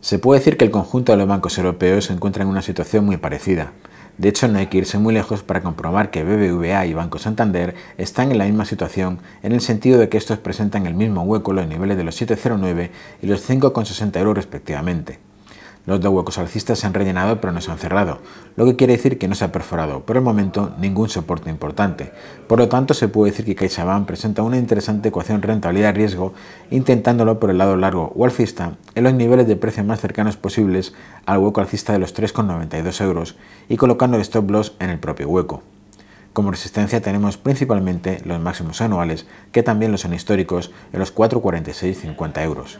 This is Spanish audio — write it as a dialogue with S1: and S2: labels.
S1: Se puede decir que el conjunto de los bancos europeos se encuentra en una situación muy parecida. De hecho, no hay que irse muy lejos para comprobar que BBVA y Banco Santander están en la misma situación en el sentido de que estos presentan el mismo hueco en los niveles de los 7,09 y los 5,60 euros respectivamente. Los dos huecos alcistas se han rellenado pero no se han cerrado, lo que quiere decir que no se ha perforado por el momento ningún soporte importante. Por lo tanto, se puede decir que CaixaBank presenta una interesante ecuación rentabilidad-riesgo intentándolo por el lado largo o alcista en los niveles de precio más cercanos posibles al hueco alcista de los 3,92 euros y colocando el stop loss en el propio hueco. Como resistencia tenemos principalmente los máximos anuales, que también lo son históricos, en los
S2: 4,46-50 euros.